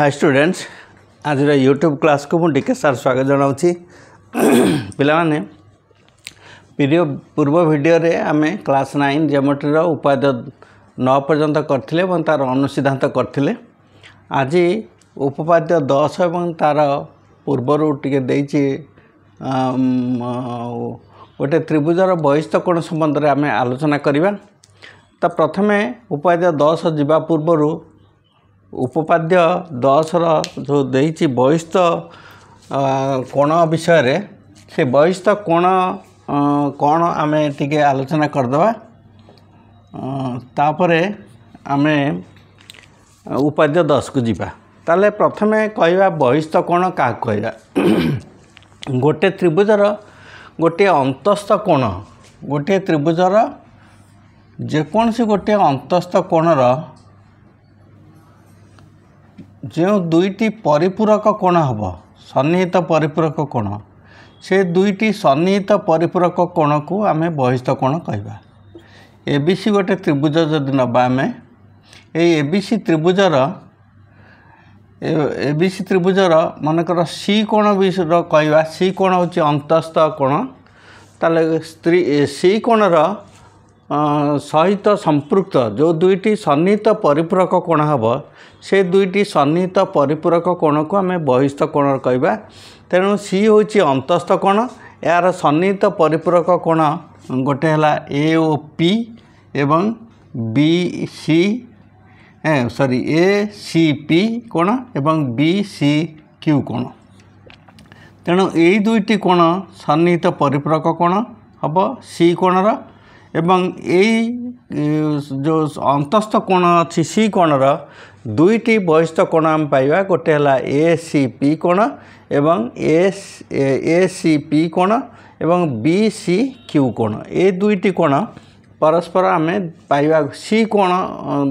high students ଆଜିର YouTube କ୍ଲାସ୍କୁ ମୁଁ ଡିକେ ସାର୍ ସ୍ୱାଗତ ଜଣାଉଛି ପିଲାମାନେ ପ୍ରିୟ ପୂର୍ବ ଭିଡ଼ିଓରେ ଆମେ କ୍ଲାସ୍ ନାଇନ୍ ଜିଓମେଟ୍ରିର ଉପାଦେୟ ନଅ ପର୍ଯ୍ୟନ୍ତ କରିଥିଲେ ଏବଂ ତା'ର ଅନୁସିଦ୍ଧାନ୍ତ କରିଥିଲେ ଆଜି ଉପପାଦ୍ୟ ଦଶ ଏବଂ ତା'ର ପୂର୍ବରୁ ଟିକେ ଦେଇଛି ଗୋଟେ ତ୍ରିଭୁଜର ବୟସ୍ତ କୋଣ ସମ୍ବନ୍ଧରେ ଆମେ ଆଲୋଚନା କରିବା ତ ପ୍ରଥମେ ଉପାଦେୟ ଦଶ ଯିବା ପୂର୍ବରୁ ଉପପାଦ୍ୟ ଦଶର ଯେଉଁ ଦେଇଛି ବୟସ୍ତ କୋଣ ବିଷୟରେ ସେ ବୟସ୍ତ କୋଣ କ'ଣ ଆମେ ଟିକେ ଆଲୋଚନା କରିଦେବା ତାପରେ ଆମେ ଉପାଦ୍ୟ ଦଶକୁ ଯିବା ତାହେଲେ ପ୍ରଥମେ କହିବା ବୟସ୍ତ କୋଣ କାହାକୁ କହିବା ଗୋଟେ ତ୍ରିଭୁଜର ଗୋଟିଏ ଅନ୍ତସ୍ଥ କୋଣ ଗୋଟିଏ ତ୍ରିଭୁଜର ଯେକୌଣସି ଗୋଟିଏ ଅନ୍ତସ୍ଥ କୋଣର ଯେଉଁ ଦୁଇଟି ପରିପୂରକ କୋଣ ହେବ ସନ୍ନିହିତ ପରିପୂରକ କୋଣ ସେ ଦୁଇଟି ସନ୍ନିହିତ ପରିପୂରକ କୋଣକୁ ଆମେ ବହିସ୍ତ କୋଣ କହିବା ଏ ବି ସି ଗୋଟେ ତ୍ରିଭୁଜ ଯଦି ନେବା ଆମେ ଏଇ ଏ ବି ସି ତ୍ରିଭୁଜର ଏ ବି ସି ତ୍ରିଭୁଜର ମନେକର ସି କୋଣ ବିଷୟର କହିବା ସି କୋଣ ହେଉଛି ଅନ୍ତସ୍ଥ କୋଣ ତାହେଲେ ସ୍ତ୍ରୀ ସି କୋଣର ସହିତ ସମ୍ପୃକ୍ତ ଯେଉଁ ଦୁଇଟି ସନ୍ନିହିତ ପରିପୂରକ କୋଣ ହେବ ସେ ଦୁଇଟି ସନ୍ନିହିତ ପରିପୂରକ କୋଣକୁ ଆମେ ବହିସ୍ଥ କୋଣ କହିବା ତେଣୁ ସି ହେଉଛି ଅନ୍ତସ୍ଥ କୋଣ ଏହାର ସନ୍ନିହିତ ପରିପୂରକ କୋଣ ଗୋଟେ ହେଲା ଏ ଓ ପି ଏବଂ B C sorry A C P କୋଣ ଏବଂ ବି ସି କ୍ୟୁ କୋଣ ତେଣୁ ଏଇ ଦୁଇଟି କୋଣ ସନ୍ନିହିତ ପରିପୂରକ କୋଣ ହେବ ସି କୋଣର ଏବଂ ଏଇ ଯେଉଁ ଅନ୍ତସ୍ଥ କୋଣ ଅଛି ସି କୋଣର ଦୁଇଟି ବହିସ୍ଥ କୋଣ ଆମେ ପାଇବା ଗୋଟେ ହେଲା ଏ ସି ପି କୋଣ ଏବଂ ଏ ସି ପି କୋଣ ଏବଂ ବି ସି କ୍ୟୁ କୋଣ ଏ ଦୁଇଟି କୋଣ ପରସ୍ପର ଆମେ ପାଇବା ସି କୋଣ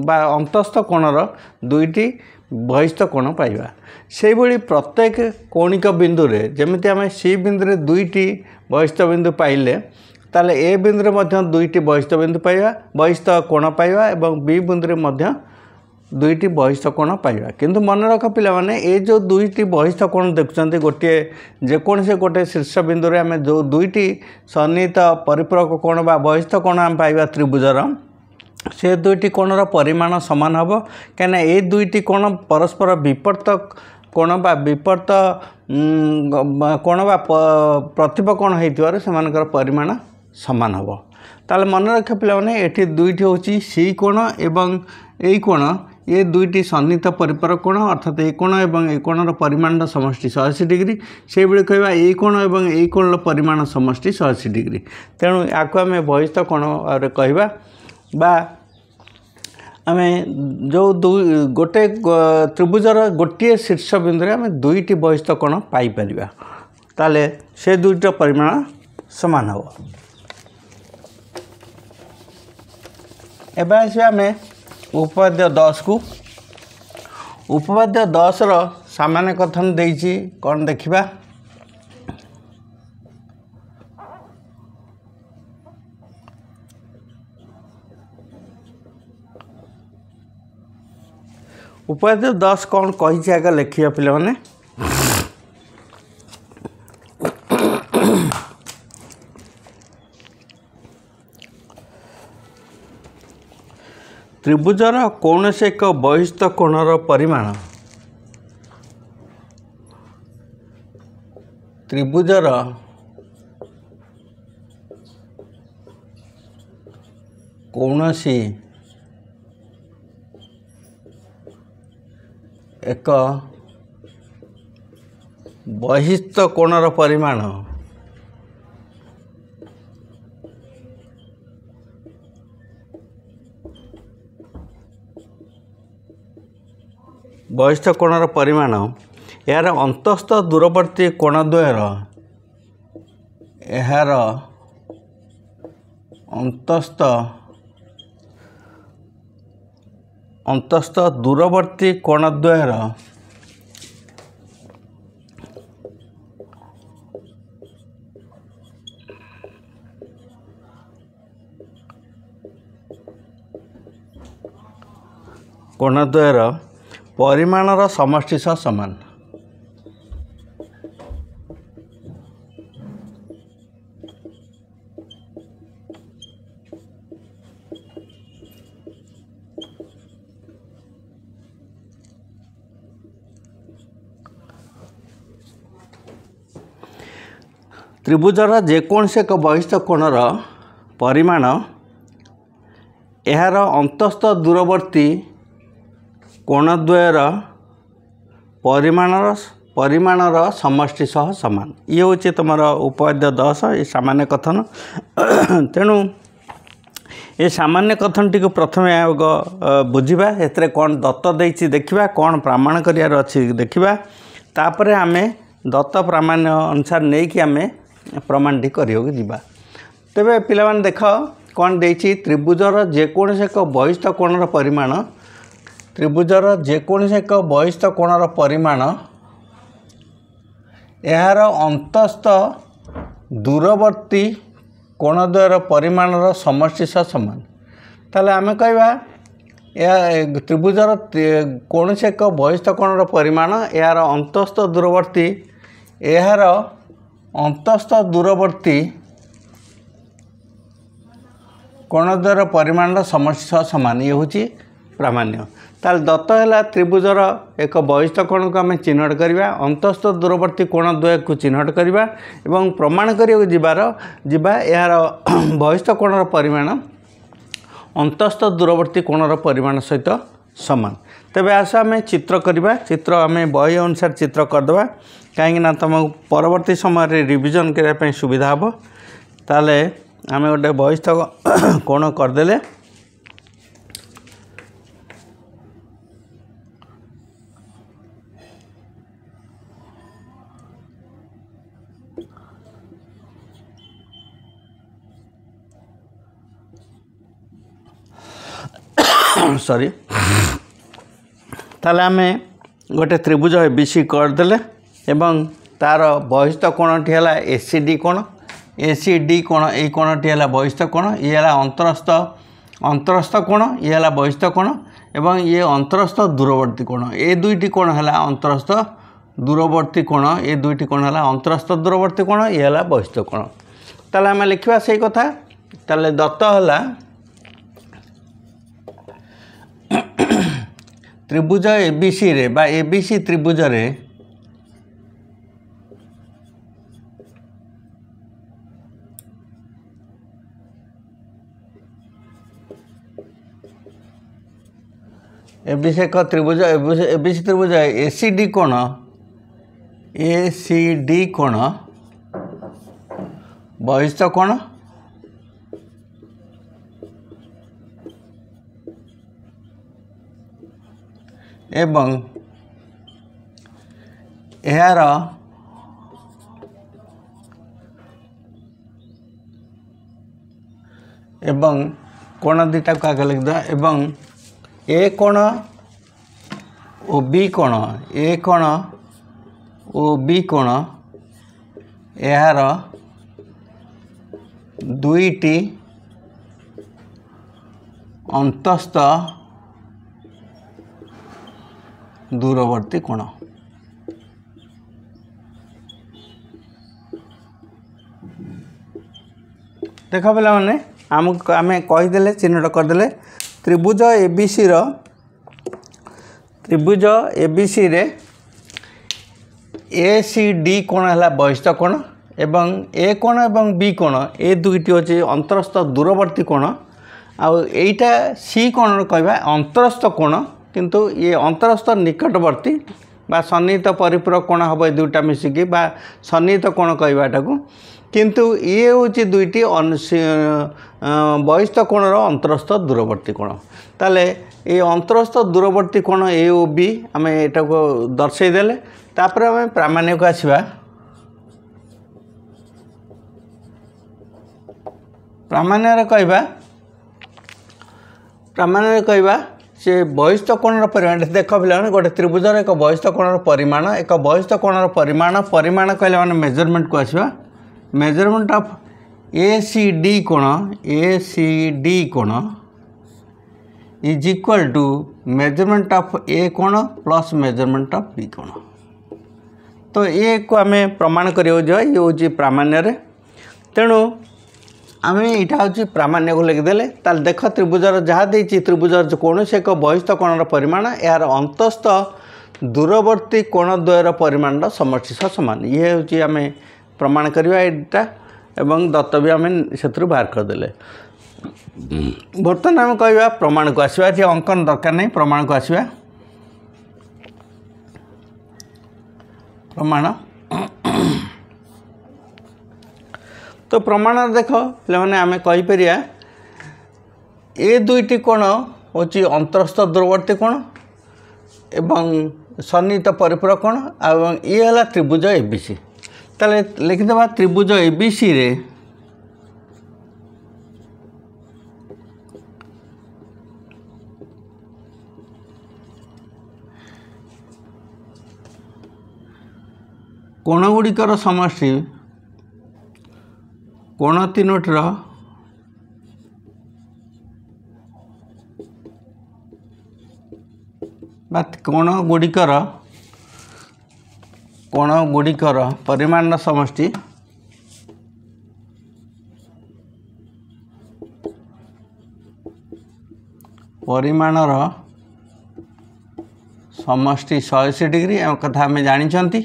ବା ଅନ୍ତସ୍ଥ କୋଣର ଦୁଇଟି ବହିସ୍ଥ କୋଣ ପାଇବା ସେହିଭଳି ପ୍ରତ୍ୟେକ କୌଣିକ ବିନ୍ଦୁରେ ଯେମିତି ଆମେ ସି ବିନ୍ଦୁରେ ଦୁଇଟି ବହିସ୍ଥ ବିନ୍ଦୁ ପାଇଲେ ତାହେଲେ ଏ ବିନ୍ଦୁରେ ମଧ୍ୟ ଦୁଇଟି ବହିସ୍ଥ ବିନ୍ଦୁ ପାଇବା ବହିସ୍ଥ କୋଣ ପାଇବା ଏବଂ ବି ବିନ୍ଦୁରେ ମଧ୍ୟ ଦୁଇଟି ବହିସ୍ଥ କୋଣ ପାଇବା କିନ୍ତୁ ମନେ ରଖ ପିଲାମାନେ ଏ ଯେଉଁ ଦୁଇଟି ବହିସ୍ଥ କୋଣ ଦେଖୁଛନ୍ତି ଗୋଟିଏ ଯେକୌଣସି ଗୋଟିଏ ଶୀର୍ଷ ବିନ୍ଦୁରେ ଆମେ ଯେଉଁ ଦୁଇଟି ସନ୍ନିହିତ ପରିପୂରକ କୋଣ ବା ବହିସ୍ଥ କୋଣ ଆମେ ପାଇବା ତ୍ରିଭୁଜର ସେ ଦୁଇଟି କୋଣର ପରିମାଣ ସମାନ ହେବ କାହିଁକିନା ଏ ଦୁଇଟି କୋଣ ପରସ୍ପର ବିପର୍ତ୍ତ କୋଣ ବା ବିପର୍ତ୍ତ କୋଣ ବା ପ୍ରତିପ କୋଣ ହୋଇଥିବାରୁ ସେମାନଙ୍କର ପରିମାଣ ସମାନ ହେବ ତାହେଲେ ମନେ ରଖ ପିଲାମାନେ ଏଠି ଦୁଇଟି ହେଉଛି ସେଇ କୋଣ ଏବଂ ଏଇ କୋଣ ଏ ଦୁଇଟି ସନ୍ନିହିତ ପରିପର କୋଣ ଅର୍ଥାତ୍ ଏ କୋଣ ଏବଂ ଏ କୋଣର ପରିମାଣର ସମଷ୍ଟି ଶହେଅଶୀ ଡିଗ୍ରୀ ସେଇଭଳି କହିବା ଏଇ କୋଣ ଏବଂ ଏଇ କୋଣର ପରିମାଣ ସମଷ୍ଟି ଶହେଅଶୀ ଡିଗ୍ରୀ ତେଣୁ ଏହାକୁ ଆମେ ବହିସ୍ତ କୋଣ ଭାବରେ କହିବା ବା ଆମେ ଯେଉଁ ଦୁଇ ଗୋଟେ ତ୍ରିଭୁଜର ଗୋଟିଏ ଶୀର୍ଷ ବିନ୍ଦୁରେ ଆମେ ଦୁଇଟି ବହିସ୍ତ କୋଣ ପାଇପାରିବା ତାହେଲେ ସେ ଦୁଇଟିର ପରିମାଣ ସମାନ ହେବ एवं आसमें उपाद्य दस को उपाद्य दस रामान्य कथन दे देखा उपाध्याय दस कौन कही आगे लेखिया पे त्रिभुजर कौन से एक बहिस्त कोणर परिमाण त्रिभुजर कौन एक बहिस्त कोणर परिमाण ବହିଷ୍ଠ କୋଣର ପରିମାଣ ଏହାର ଅନ୍ତଃସ୍ଥ ଦୂରବର୍ତ୍ତୀ କୋଣ ଦ୍ୱୟର ଏହାର ଅନ୍ତଃସ୍ଥ ଅନ୍ତଃସ୍ଥ ଦୂରବର୍ତ୍ତୀ କୋଣ ଦ୍ୱୟର କୋଣ ଦ୍ୱୟର परिमाण र समान त्रिभुज र जोस कोण रा परिमाण ए अन्तस्त दूरवर्ती କୋଣଦ୍ୱୟର ପରିମାଣର ପରିମାଣର ସମଷ୍ଟି ସହ ସମାନ ଇଏ ହେଉଛି ତୁମର ଉପାଦ୍ୟ ଦଶ ଏ ସାମାନ୍ୟ କଥନ ତେଣୁ ଏ ସାମାନ୍ୟ କଥନଟିକୁ ପ୍ରଥମେ ଆଗ ବୁଝିବା ସେଥିରେ କ'ଣ ଦତ୍ତ ଦେଇଛି ଦେଖିବା କ'ଣ ପ୍ରାମାଣ କରିବାର ଅଛି ଦେଖିବା ତାପରେ ଆମେ ଦତ୍ତ ପ୍ରାମାଣ୍ୟ ଅନୁସାରେ ନେଇକି ଆମେ ପ୍ରମାଣଟି କରିବାକୁ ଯିବା ତେବେ ପିଲାମାନେ ଦେଖ କ'ଣ ଦେଇଛି ତ୍ରିଭୁଜର ଯେକୌଣସି ଏକ ବୟସ୍ତ କୋଣର ପରିମାଣ ତ୍ରିଭୁଜର ଯେକୌଣସି ଏକ ବୟସ୍ତ କୋଣର ପରିମାଣ ଏହାର ଅନ୍ତସ୍ଥ ଦୂରବର୍ତ୍ତୀ କୋଣଦ୍ୱୟର ପରିମାଣର ସମଷ୍ଟି ସହ ସମାନ ତାହେଲେ ଆମେ କହିବା ଏହା ତ୍ରିଭୁଜର କୌଣସି ଏକ ବୟସ୍ତ କୋଣର ପରିମାଣ ଏହାର ଅନ୍ତସ୍ଥ ଦୂରବର୍ତ୍ତୀ ଏହାର ଅନ୍ତସ୍ଥ ଦୂରବର୍ତ୍ତୀ କୋଣଦ୍ୱୟର ପରିମାଣର ସମଷ୍ଟି ସହ ସମାନ ଇଏ ହେଉଛି ପ୍ରାମାଣ୍ୟ ତାହେଲେ ଦତ୍ତ ହେଲା ତ୍ରିଭୁଜର ଏକ ବୟିଷ୍ଠ କୋଣକୁ ଆମେ ଚିହ୍ନଟ କରିବା ଅନ୍ତସ୍ଥ ଦୂରବର୍ତ୍ତୀ କୋଣ ଦ୍ୱୟକୁ ଚିହ୍ନଟ କରିବା ଏବଂ ପ୍ରମାଣ କରିବାକୁ ଯିବାର ଯିବା ଏହାର ବୟିଷ୍ଠ କୋଣର ପରିମାଣ ଅନ୍ତସ୍ଥ ଦୂରବର୍ତ୍ତୀ କୋଣର ପରିମାଣ ସହିତ ସମାନ ତେବେ ଆସ ଆମେ ଚିତ୍ର କରିବା ଚିତ୍ର ଆମେ ବହି ଅନୁସାରେ ଚିତ୍ର କରିଦେବା କାହିଁକିନା ତୁମକୁ ପରବର୍ତ୍ତୀ ସମୟରେ ରିଭିଜନ୍ କରିବା ପାଇଁ ସୁବିଧା ହେବ ତାହେଲେ ଆମେ ଗୋଟେ ବୟିଷ୍ଠ କୋଣ କରିଦେଲେ ସରି ତାହେଲେ ଆମେ ଗୋଟେ ତ୍ରିଭୁଜ ଏ ବି ସି କରିଦେଲେ ଏବଂ ତା'ର ବହିସ୍ତ କୋଣଟି ହେଲା ଏ ସି ଡି କୋଣ ଏ ସି ଡି କୋଣ ଏଇ କୋଣଟି ହେଲା ବହିସ୍ତ କୋଣ ଇଏ ହେଲା ଅନ୍ତରସ୍ଥ ଅନ୍ତରସ୍ଥ କୋଣ ଇଏ ହେଲା ବହିସ୍ତ କୋଣ ଏବଂ ଇଏ ଅନ୍ତରସ୍ଥ ଦୂରବର୍ତ୍ତୀ କୋଣ ଏ ଦୁଇଟି କୋଣ ହେଲା ଅନ୍ତରସ୍ଥ দূরবর্তী কোণ এ দুইটি কোণ হল অন্তরস্থ দূরবর্তী কোণ ইয়ে হল বহিষ্ঠ কোণ তাহলে আমি লিখবা সেই কথা তাহলে দত্ত হল ত্রিভুজ এবিসি রে বা এবিসি ত্রিভুজরে এবিসি এক ত্রিভুজ এবিসি ত্রিভুজ এসিডি কোণ ए सी डी कोण बहिस्त कोण एवं यार एवं कोण दुटा को आगे लिखद ए कोण ओ बी कोण ए कोण ଓ ବି କୋଣ ଏହାର ଦୁଇଟି ଅନ୍ତସ୍ଥ ଦୂରବର୍ତ୍ତୀ କୋଣ ଦେଖ ପିଲାମାନେ ଆମକୁ ଆମେ କହିଦେଲେ ଚିହ୍ନଟ କରିଦେଲେ ତ୍ରିଭୁଜ ଏବିସିର ତ୍ରିଭୁଜ ଏବିସିରେ ଏ ସି ଡି କୋଣ ହେଲା ବୟସ୍ତ କୋଣ ଏବଂ ଏ କୋଣ ଏବଂ ବି କୋଣ ଏ ଦୁଇଟି ହେଉଛି ଅନ୍ତରସ୍ଥ ଦୂରବର୍ତ୍ତୀ କୋଣ ଆଉ ଏଇଟା ସି କୋଣର କହିବା ଅନ୍ତରସ୍ଥ କୋଣ କିନ୍ତୁ ଇଏ ଅନ୍ତରସ୍ଥ ନିକଟବର୍ତ୍ତୀ ବା ସନ୍ନିହିତ ପରିପୂରକ କୋଣ ହେବ ଏ ଦୁଇଟା ମିଶିକି ବା ସନ୍ନିହିତ କୋଣ କହିବାଟାକୁ କିନ୍ତୁ ଇଏ ହେଉଛି ଦୁଇଟି ବୟସ୍ତ କୋଣର ଅନ୍ତରସ୍ଥ ଦୂରବର୍ତ୍ତୀ କୋଣ ତାହେଲେ ଏ ଅନ୍ତରସ୍ଥ ଦୂରବର୍ତ୍ତୀ କୋଣ ଏ ଓ ବି ଆମେ ଏଇଟାକୁ ଦର୍ଶାଇଦେଲେ ତାପରେ ଆମେ ପ୍ରାମାଣିକ ଆସିବା ପ୍ରାମାଣ୍ୟରେ କହିବା ପ୍ରାମାଣ୍ୟରେ କହିବା ସେ ବୟସ୍ତ କୋଣର ପରିମାଣ ଦେଖ ପିଲାମାନେ ଗୋଟେ ତ୍ରିଭୁଜର ଏକ ବୟସ୍ତ କୋଣର ପରିମାଣ ଏକ ବୟସ୍ତ କୋଣର ପରିମାଣ ପରିମାଣ କହିଲେ ମାନେ ମେଜରମେଣ୍ଟକୁ ଆସିବା measurement of A C D कोण ए सी डी कोण is equal to measurement of A कोण प्लस मेजरमेंट ऑफ बी कोण तो ये को आम प्रमाण कर प्रामाण्य तेणु आम इटा हूँ प्रामाण्य को लिखिदे देख त्रिभुजर जहाँ त्रिभुज कौन से एक बहिस्त कोणर परिमाण यार अंतस्थ दूरवर्ती कोण द्वयर परिमाण समर्थ सामान ये हूँ आम प्रमाण करवाटा ଏବଂ ଦତ୍ତ ବି ଆମେ ସେଥିରୁ ବାହାର କରିଦେଲେ ବର୍ତ୍ତମାନ ଆମେ କହିବା ପ୍ରମାଣକୁ ଆସିବା ଯେ ଅଙ୍କନ ଦରକାର ନାହିଁ ପ୍ରମାଣକୁ ଆସିବା ପ୍ରମାଣ ତ ପ୍ରମାଣ ଦେଖ ପିଲାମାନେ ଆମେ କହିପାରିବା ଏ ଦୁଇଟି କୋଣ ହେଉଛି ଅନ୍ତଃସ୍ଥ ଦୂରବର୍ତ୍ତୀ କୋଣ ଏବଂ ସନ୍ନିହିତ ପରିପୂରକ କୋଣ ଏବଂ ଇଏ ହେଲା ତ୍ରିଭୁଜ ଏ ବି ସି তাহলে লিখিদেবা ত্রিভুজ এবিসিরে କୋଣଗୁଡ଼ିକର ସମଷ୍ଟି କୋଣ ତିନୋଟିର ବା କୋଣଗୁଡ଼ିକର कोण कोुडिक परिमाण र समष्टि परिमाण र समि शी डिग्री कथा जाने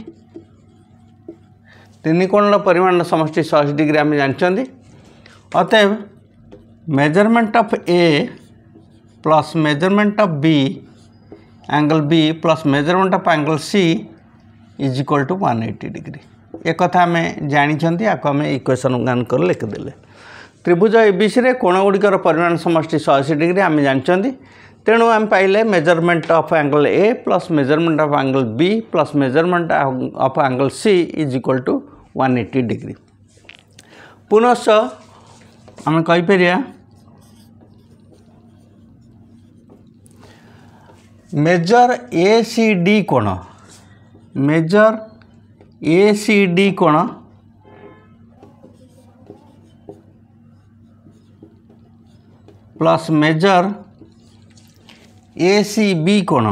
तिन कोण र परिमाण समष्टि सयसी डिग्री आउने जाने अत measurement of A plus measurement of B angle B plus measurement of angle C is equal to one eighty degree ଏ କଥା ଆମେ ଜାଣିଛନ୍ତି ଆକୁ ଆମେ ଇକ୍ୱେସନ୍ ଗାନ କରି ଲେଖିଦେଲେ ତ୍ରିଭୁଜ ଏବିସିରେ କୋଣଗୁଡ଼ିକର ପରିମାଣ ସମଷ୍ଟି ଶହେଅଶୀ ଡିଗ୍ରୀ ଆମେ ଜାଣିଛନ୍ତି ତେଣୁ ଆମେ ପାଇଲେ measurement of angle A plus measurement of angle B plus measurement of angle C is equal to one eighty degree ପୁନଶ୍ଚ ଆମେ କହିପାରିବା ମେଜର ଏ ସି ଡି କୋଣ ମେଜର୍ ଏ ସି ଡି କୋଣ plus measure A C B କୋଣ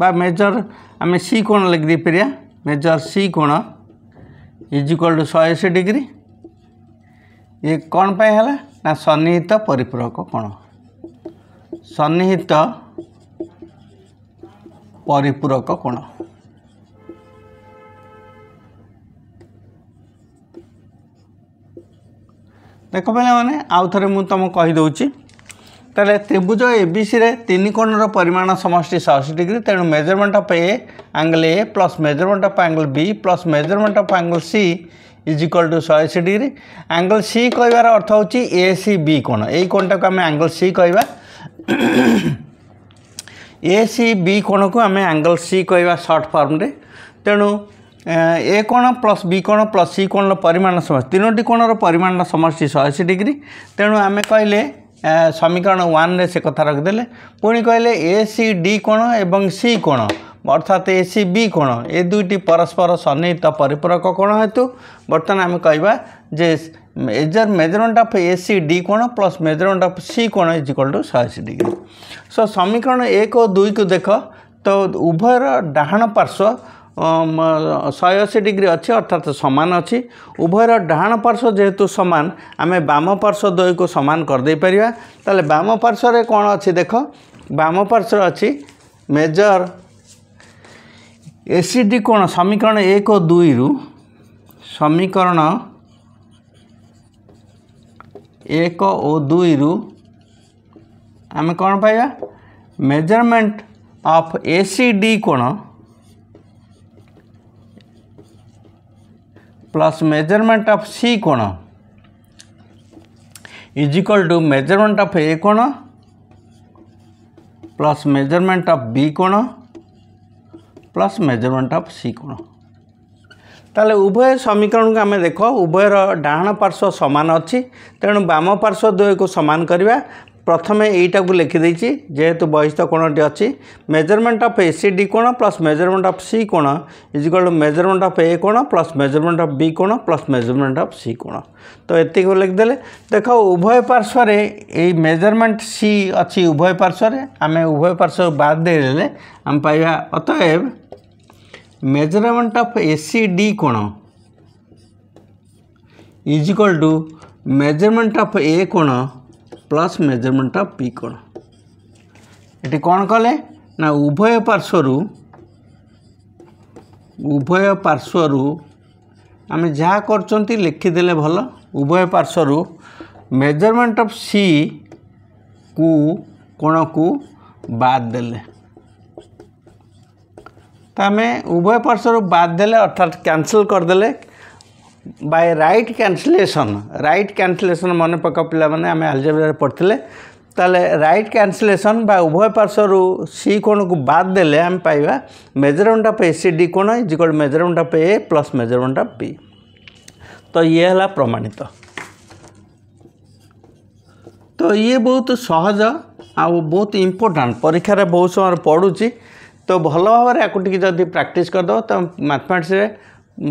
ବା measure ଆମେ C କୋଣ ଲେଖିଦେଇପାରିବା ମେଜର୍ ସି କୋଣ ଇଜ୍ ଇକ୍ୱାଲ୍ ଟୁ ଶହେ ଅଶୀ ଡିଗ୍ରୀ ଇଏ କ'ଣ ପାଇଁ ହେଲା ନା ସନ୍ନିହିତ ପରିପୂରକ କୋଣ ସନ୍ନିହିତ ପରିପୂରକ କୋଣ ଦେଖ ପିଲାମାନେ ଆଉ ଥରେ ମୁଁ ତୁମକୁ କହିଦେଉଛି ତାହେଲେ ତ୍ରିଭୁଜ ଏବିସିରେ ତିନି କୋଣର ପରିମାଣ ସମଷ୍ଟି ଶହଅଶୀ ଡିଗ୍ରୀ ତେଣୁ measurement of A angle A plus measurement of angle B plus measurement of angle C is equal to ଶହେଅଶୀ ଡିଗ୍ରୀ ଆଙ୍ଗଲ ସି କହିବାର ଅର୍ଥ ହେଉଛି ଏ ସି ବି କୋଣ ଏଇ କୋଣଟାକୁ ଆମେ ଆଙ୍ଗଲ ସି କହିବା ଏ ସି ବି କୋଣକୁ ଆମେ ଆଙ୍ଗଲ ସି କହିବା ସର୍ଟ ଫର୍ମରେ ତେଣୁ ए କ'ଣ ପ୍ଲସ୍ ବି କ'ଣ ପ୍ଲସ୍ ସି କ'ଣର ପରିମାଣ ସମଷ୍ଟି ତିନୋଟି କୋଣର ପରିମାଣ ସମଷ୍ଟି ଶହେ ଅଶୀ ଡିଗ୍ରୀ ତେଣୁ ଆମେ କହିଲେ ସମୀକରଣ ୱାନ୍ରେ ସେ କଥା ରଖିଦେଲେ ପୁଣି କହିଲେ ଏ ସି ଡି କ'ଣ ଏବଂ ସି କ'ଣ ଅର୍ଥାତ୍ ଏ ସି ବି କ'ଣ ଏ ଦୁଇଟି ପରସ୍ପର ସନ୍ନିହିତ ପରିପୂରକ କ'ଣ ହେତୁ ବର୍ତ୍ତମାନ ଆମେ କହିବା ଯେ measure measurement of A C D କ'ଣ ପ୍ଲସ୍ ମେଜରମେଣ୍ଟ ଅଫ୍ ସି କ'ଣ ଇଜ୍ ଇକ୍ୱାଲ୍ ଟୁ ଶହେ ଅଶୀ ଡିଗ୍ରୀ ସୋ ସମୀକରଣ ଏକ ଓ ଦୁଇକୁ ଦେଖ ତ ଉଭୟର ଡାହାଣ ପାର୍ଶ୍ୱ ଶହେ ଅଶୀ ଡିଗ୍ରୀ ଅଛି ଅର୍ଥାତ୍ ସମାନ ଅଛି ଉଭୟର ଡାହାଣ ପାର୍ଶ୍ୱ ଯେହେତୁ ସମାନ ଆମେ ବାମ ପାର୍ଶ୍ୱ ଦ୍ୱୟକୁ ସମାନ କରିଦେଇପାରିବା ତାହେଲେ ବାମ ପାର୍ଶ୍ୱରେ କ'ଣ ଅଛି ଦେଖ ବାମ ପାର୍ଶ୍ୱରେ ଅଛି ମେଜର୍ ଏସିଡି କୋଣ ସମୀକରଣ ଏକ ଦୁଇରୁ ସମୀକରଣ ଏକ ଓ ଦୁଇରୁ ଆମେ କ'ଣ ପାଇବା ମେଜରମେଣ୍ଟ ଅଫ୍ ଏସିଡି କୋଣ प्लस मेजरमेंट ऑफ सी कोण is equal to measurement of A कोण प्लस मेजरमेंट ऑफ बी कोण प्लस मेजरमेंट ऑफ सी कोण ताले उभय समीकरण को आम देख उभयर डाण पार्श्व सामान अच्छी तेणु बाम पार्श्व द्वय को सामान करवा প্রথমে এইটাকে লিখি দিয়েছি যেহেতু বহিস্থ কোণটি অছি measurement of A C D কোণ প্লস মেজরমেন্ট অফ সি কোণ is equal to measurement of A কোণ প্লস মেজরমেন্ট অফ বি কোণ প্লস মেজরমেন্ট অফ সি কোণ তো এতিকে লিখিদেলে দেখ উভয় পার্শ্বরে এই মেজরমেন্ট সি অছি উভয় পার্শ্বরে আমি উভয় পার্শ্ব বাদ দিয়ে আমি পাইবা অতএব measurement of A C D কোণ is equal to measurement of A কোণ প্লাস মেজরমেন্ট অফ পি কোণ এটি କ'ଣ କଲେ ନା ଉଭୟ ପାର୍ଶ୍ୱରୁ ଉଭୟ ପାର୍ଶ୍ୱରୁ ଆମେ ଯାହା କରୁଛନ୍ତି ଲେଖିଦେଲେ ଭଲ ଉଭୟ ପାର୍ଶ୍ୱରୁ ମେଜରମେଣ୍ଟ ଅଫ୍ ସି କୁ କୋଣକୁ ବାଦ ଦେଲେ ତ ଆମେ ଉଭୟ ପାର୍ଶ୍ୱରୁ ବାଦ ଦେଲେ ଅର୍ଥାତ୍ କ୍ୟାନସଲ୍ କରିଦେଲେ by right cancellation right cancellation ମନେ ପକାଅ ପିଲାମାନେ ଆମେ ଆଲଜେବ୍ରାରେ ପଢ଼ିଥିଲେ ତାହେଲେ ରାଇଟ୍ କ୍ୟାନ୍ସଲେସନ୍ ବା ଉଭୟ ପାର୍ଶ୍ୱରୁ ସି କୋଣକୁ ବାଦ୍ ଦେଲେ ଆମେ ପାଇବା measurement of A C D କୋଣ is equal measurement of A plus measurement of B ତ ଇଏ ହେଲା ପ୍ରମାଣିତ ତ ଇଏ ବହୁତ ସହଜ ଆଉ ବହୁତ ଇମ୍ପୋର୍ଟାଣ୍ଟ ପରୀକ୍ଷାରେ ବହୁତ ସମୟରେ ପଡ଼ୁଛି ତ ଭଲ ଭାବରେ ୟାକୁ ଟିକେ ଯଦି ପ୍ରାକ୍ଟିସ୍ କରିଦେବ ତ ମ୍ୟାଥମେଟିକ୍ସରେ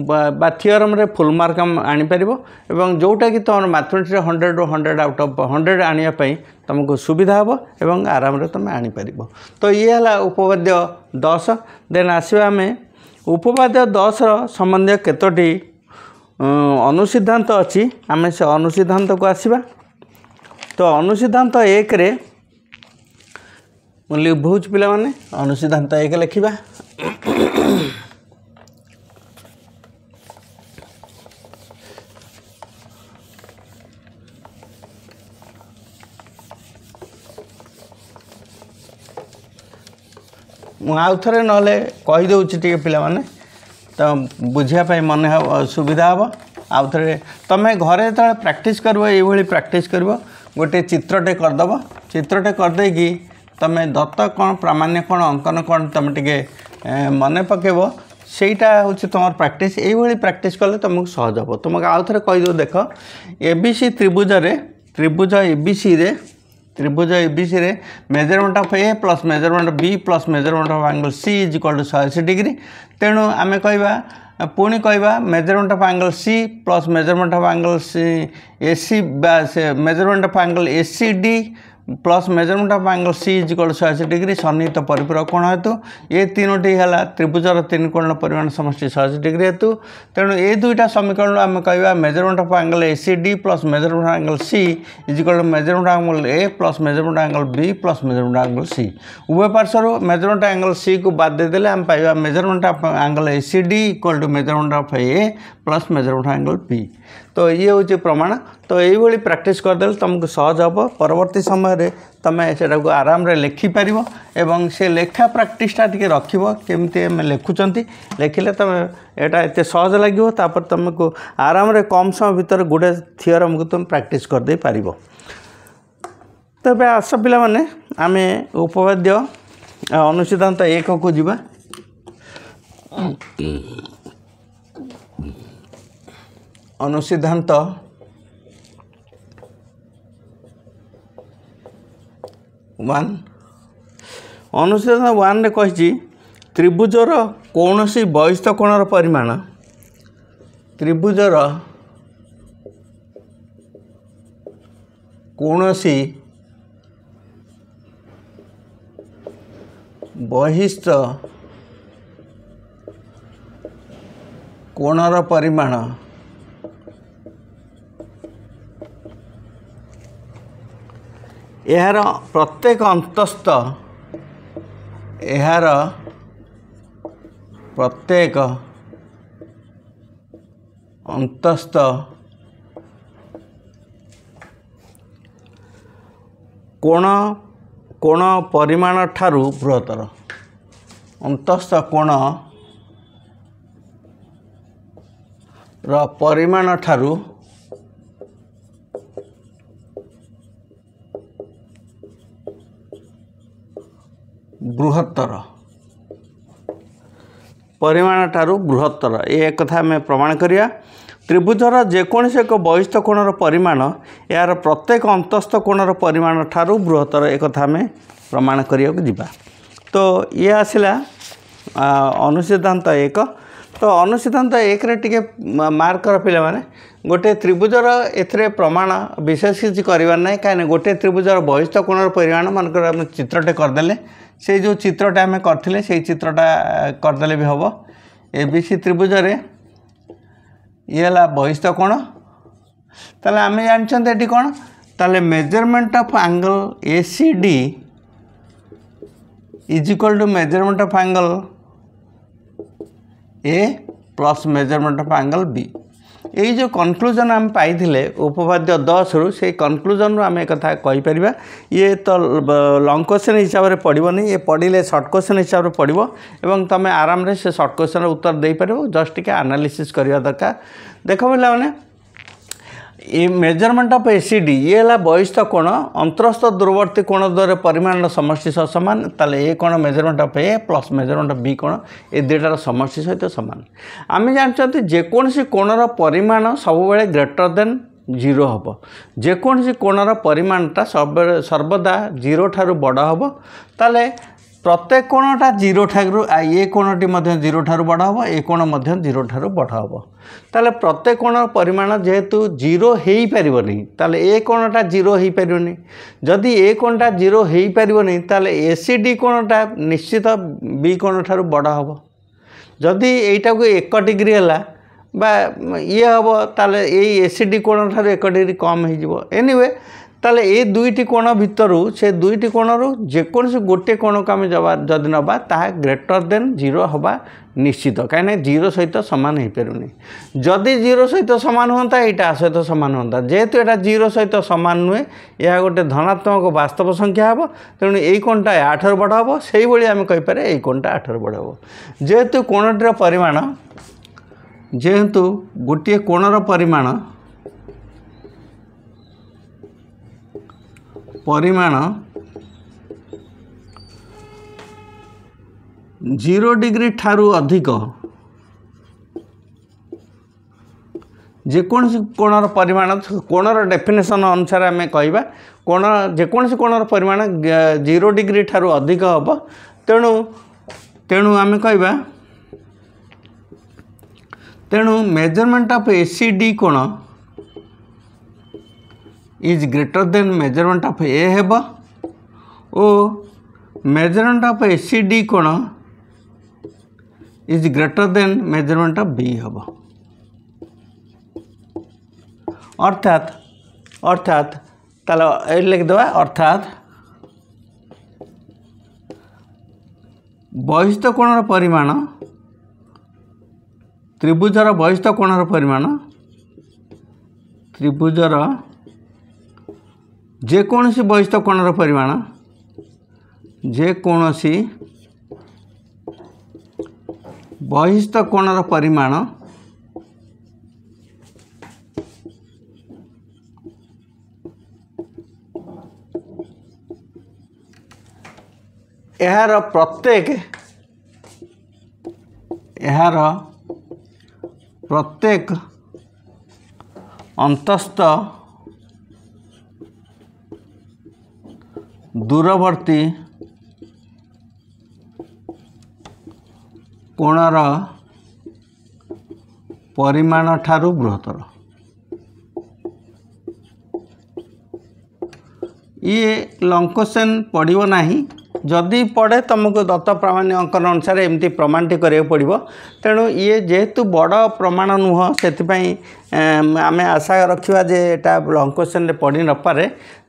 ବା ଥିଓରମରେ ଫୁଲ୍ ମାର୍କ ଆଣିପାରିବ ଏବଂ ଯେଉଁଟାକି ତୁମର ମାଥମେଟିକ୍ସରେ ହଣ୍ଡ୍ରେଡ଼ରୁ ହଣ୍ଡ୍ରେଡ଼ ଆଉଟ୍ ଅଫ୍ ହଣ୍ଡ୍ରେଡ଼ ଆଣିବା ପାଇଁ ତୁମକୁ ସୁବିଧା ହେବ ଏବଂ ଆରାମରେ ତୁମେ ଆଣିପାରିବ ତ ଇଏ ହେଲା ଉପବାଦ୍ୟ ଦଶ ଦେନ୍ ଆସିବା ଆମେ ଉପବାଦ୍ୟ ଦଶର ସମ୍ବନ୍ଧୀୟ କେତୋଟି ଅନୁସିଦ୍ଧାନ୍ତ ଅଛି ଆମେ ସେ ଅନୁସିଦ୍ଧାନ୍ତକୁ ଆସିବା ତ ଅନୁସିଦ୍ଧାନ୍ତ ଏକରେ ମୁଁ ଲିଭୁଛି ପିଲାମାନେ ଅନୁସିଦ୍ଧାନ୍ତ ଏକ ଲେଖିବା मुझे ना कहीदे पाने तो बुझापी मन सुविधा हाब आउ थे तुम्हें घर जो प्राक्ट कर यह प्राक्ट कर गोटे चित्रटे करदेव चित्रटे करदे कि तुम्हें दत्त कौन प्रामाण्य कौन अंकन कौन तुम टे मन पकेब से हूँ तुम प्राक्ट यही प्राक्ट कले तुमको सहज हम तुमको आउ थे कहीदेव देख ए सी त्रिभुज त्रिभुज ए बी सी त्रिभुज एबीसी रे measurement of A plus measurement B plus measurement of angle C is equal to शहे डिग्री तेणु आम कह पुणी कह measurement of angle C plus measurement of angle C A C measurement of angle A C D plus measurement of angle C is equal to एसी degree सम्नीत परिपूरक कोण हेतु ए तीनोटी होला त्रिभुजର तीन कोणৰ পৰিমাণ সমষ্টি 180° হেতু তেনু এ দুটা সমীকৰণ আমি ক'ইবা measurement of angle ACD plus measurement of angle C is equal to measurement of A plus measurement of angle B plus measurement of angle C উৱে পৰছৰ মেজुरमेन्ट অফ এঙ্গেল সি কো বাদ देले আমি পাইবা measurement of angle ACD equal to measurement of A plus measurement of angle P तो ये हूँ प्रमाण तो यही प्राक्ट करदे तुमको सहज हम परवर्त समय तुम से आराम लिखिपार एवं से लेखा प्राक्टिसटा टी रख लिखुं लिखिले तुम यहाँ एत सहज लगे तापर तुमको आराम कम समय भितर गोटे थिओरम को तुम प्राक्ट करदे पार तेज आस पाने आम उपवाद्य अनुशीतांत एक को जी अनुसिद्धांत वन अनुसिद्धांत वन त्रिभुजर कौन सी बयस्थ कोणर परिमाण त्रिभुजर कौन सी बहिस्थ कोणर परिमाण प्रत्येक अन्तस्त यहाँ प्रत्येक कोण कोण परिमाण कोमाण बृहतर अन्तस्त कोण र परिमाण परिमाणु ବୃହତ୍ତର ପରିମାଣଠାରୁ ବୃହତ୍ତର ଏ କଥା ଆମେ ପ୍ରମାଣ କରିବା ତ୍ରିଭୁଜର ଯେକୌଣସି ଏକ ବୟିଷ୍ଠ କୋଣର ପରିମାଣ ଏହାର ପ୍ରତ୍ୟେକ ଅନ୍ତସ୍ଥ କୋଣର ପରିମାଣଠାରୁ ବୃହତ୍ତର ଏକଥା ଆମେ ପ୍ରମାଣ କରିବାକୁ ଯିବା ତ ଇଏ ଆସିଲା ଅନୁସିଦ୍ଧାନ୍ତ ଏକ ତ ଅନୁସିଦ୍ଧାନ୍ତ ଏକରେ ଟିକିଏ ମାର୍କର ପିଲାମାନେ ଗୋଟିଏ ତ୍ରିଭୁଜର ଏଥିରେ ପ୍ରମାଣ ବିଶେଷ କିଛି କରିବାର ନାହିଁ କାହିଁକିନା ଗୋଟିଏ ତ୍ରିଭୁଜର ବୟିଷ୍ଠ କୋଣର ପରିମାଣ ମନେକର ଆମେ ଚିତ୍ରଟେ କରିଦେଲେ ସେ ଯେଉଁ ଚିତ୍ରଟା ଆମେ କରିଥିଲେ ସେଇ ଚିତ୍ରଟା କରିଦେଲେ ବି ହେବ ଏ ବି ସି ତ୍ରିଭୁଜରେ ଇଏ ହେଲା ବହିସ୍ଥ କୋଣ ତାହେଲେ ଆମେ ଜାଣିଛନ୍ତି ଏଠି କ'ଣ ତାହେଲେ measurement of angle A C D is equal to measurement of angle A plus measurement of angle B ଏଇ ଯେଉଁ କନକ୍ଲୁଜନ୍ ଆମେ ପାଇଥିଲେ ଉପବାଦ୍ୟ ଦଶରୁ ସେଇ କନକ୍ଲୁଜନ୍ରୁ ଆମେ କଥା କହିପାରିବା ଇଏ ତ ଲଙ୍ଗ କୋଶ୍ଚିନ୍ ହିସାବରେ ପଡ଼ିବନି ଇଏ ପଡ଼ିଲେ ସର୍ଟ କୋଶ୍ଚିନ୍ ହିସାବରେ ପଡ଼ିବ ଏବଂ ତୁମେ ଆରାମରେ ସେ ସର୍ଟ କୋଶ୍ଚିନ୍ର ଉତ୍ତର ଦେଇପାରିବ ଜଷ୍ଟ ଟିକେ ଆନାଲିସିସ୍ କରିବା ଦରକାର ଦେଖ ପିଲାମାନେ ए मेजरमेन्ट अफ एसिडी इहाल्छ बयस्थ कण अन्तर्स् दुरवर्ती कोणद्वारा परिमाण समष्टि समान त ए measurement of A plus measurement of B को ए दुईटा समष्टि सहित समान आमी जान्छ कोण र परिमाण सबैबे ग्रेटर देन जिरो हेर्स कोणर परिमाण सर्वदा जिरो ठुलो बड हे त প্রত্যেক কোণটা জিরো ঠাকুর এ কোণটি মধ্যে জিরো ঠার বড় হব এ কোণ মধ্যে জিরো ঠার বড় হব তাহলে প্রত্যেক কোণর পরিমাণ যেহেতু জিরো হয়েপারনি তাহলে এ কোণটা জিরো হয়েপারনি যদি এ কোণটা জিরো হয়েপারনি তাহলে এসিডি কোণটা নিশ্চিত বি কোণ ঠার বড় হব যদি এইটাকে এক ডিগ্রি হেলা বা ইয়ে হব তাহলে এই এসিডি কোণ ঠার এক ডিগ্রি কম হয়ে যাব এনিওয়ে ତାହେଲେ ଏ ଦୁଇଟି କୋଣ ଭିତରୁ ସେ ଦୁଇଟି କୋଣରୁ ଯେକୌଣସି ଗୋଟିଏ କୋଣକୁ ଆମେ ଯଦି ନେବା ତାହା ଗ୍ରେଟର ଦେନ୍ ଜିରୋ ହେବା ନିଶ୍ଚିତ କାହିଁକିନା ଜିରୋ ସହିତ ସମାନ ହୋଇପାରୁନି ଯଦି ଜିରୋ ସହିତ ସମାନ ହୁଅନ୍ତା ଏଇଟା ଆ ସହିତ ସମାନ ହୁଅନ୍ତା ଯେହେତୁ ଏଇଟା ଜିରୋ ସହିତ ସମାନ ନୁହେଁ ଏହା ଗୋଟେ ଧନାତ୍ମକ ବାସ୍ତବ ସଂଖ୍ୟା ହେବ ତେଣୁ ଏଇ କୋଣଟା ଆଠର ବଡ଼ ହେବ ସେଇଭଳି ଆମେ କହିପାରିବା ଏଇ କୋଣଟା ଆଠର ବଡ଼ ହେବ ଯେହେତୁ କୋଣଟିର ପରିମାଣ ଯେହେତୁ ଗୋଟିଏ କୋଣର ପରିମାଣ ପରିମାଣ ଜିରୋ ଡିଗ୍ରୀ ଠାରୁ ଅଧିକ ଯେକୌଣସି କୋଣର ପରିମାଣ କୋଣର ଡେଫିନେସନ୍ ଅନୁସାରେ ଆମେ କହିବା କୋଣ ଯେକୌଣସି କୋଣର ପରିମାଣ ଜିରୋ ଡିଗ୍ରୀ ଠାରୁ ଅଧିକ ହେବ ତେଣୁ ତେଣୁ ଆମେ କହିବା ତେଣୁ ମେଜରମେଣ୍ଟ ଅଫ୍ ଏସି ଡି କୋଣ is greater than measurement of A हे ओ measurement of A C D कौन is greater than measurement of B हे अर्थात अर्थात ताले लिखिद अर्थात बहिस्त কোণর परिमाण त्रिभुजर बहिस्त কোণর परिमाण त्रिभुजर ଯେକୌଣସି ବହିସ୍ଥ କୋଣର ପରିମାଣ ଯେକୌଣସି ବହିସ୍ଥ କୋଣର ପରିମାଣ ଏହାର ପ୍ରତ୍ୟେକ ଏହାର ପ୍ରତ୍ୟେକ ଅନ୍ତସ୍ଥ ଦୂରବର୍ତ୍ତୀ କୋଣର ପରିମାଣ ଠାରୁ ବୃହତ୍ତର ଇଏ ଲଙ୍କୋସେନ୍ ପଡ଼ିବ ନାହିଁ ଯଦି ପଡ଼େ ତୁମକୁ ଦତ୍ତ ପ୍ରାମାଣ୍ୟ ଅଙ୍କନ ଅନୁସାରେ ଏମିତି ପ୍ରମାଣଟି କରିବାକୁ ପଡ଼ିବ ତେଣୁ ଇଏ ଯେହେତୁ ବଡ଼ ପ୍ରମାଣ ନୁହଁ ସେଥିପାଇଁ ଆମେ ଆଶା ରଖିବା ଯେ ଏଇଟା ଲଙ୍କୋସେନ୍ରେ ପଡ଼ି ନପାରେ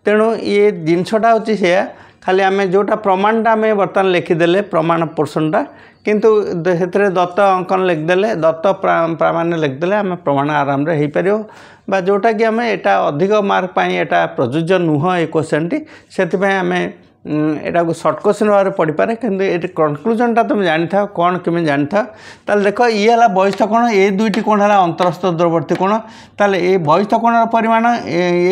ତେଣୁ ଏ ଜିନିଷଟା ହେଉଛି ସେୟା ଖାଲି ଆମେ ଯେଉଁଟା ପ୍ରମାଣଟା ଆମେ ବର୍ତ୍ତମାନ ଲେଖିଦେଲେ ପ୍ରମାଣ ପୋର୍ସନ୍ଟା କିନ୍ତୁ ସେଥିରେ ଦତ୍ତ ଅଙ୍କନ ଲେଖିଦେଲେ ଦତ୍ତ ପ୍ରାମାଣ୍ୟ ଲେଖିଦେଲେ ଆମେ ପ୍ରମାଣ ଆରାମରେ ହେଇପାରିବ ବା ଯେଉଁଟାକି ଆମେ ଏଇଟା ଅଧିକ ମାର୍କ ପାଇଁ ଏଇଟା ପ୍ରଯୁଜ୍ୟ ନୁହଁ ଏ କ୍ୱେଶ୍ଚନ୍ଟି ସେଥିପାଇଁ ଆମେ ଏଇଟାକୁ ସର୍ଟ କୋଶ୍ଚିନ୍ ଭାବରେ ପଢ଼ିପାରେ କିନ୍ତୁ ଏଠି କନକ୍ଲୁଜନଟା ତୁମେ ଜାଣିଥାଅ କ'ଣ କେମିତି ଜାଣିଥାଅ ତାହେଲେ ଦେଖ ଇଏ ହେଲା ବହିସ୍ଥ କୋଣ ଏ ଦୁଇଟି କୋଣ ହେଲା ଅନ୍ତରସ୍ଥ ଦୂରବର୍ତ୍ତୀ କୋଣ ତାହେଲେ ଏ ବହିସ୍ଥ କୋଣର ପରିମାଣ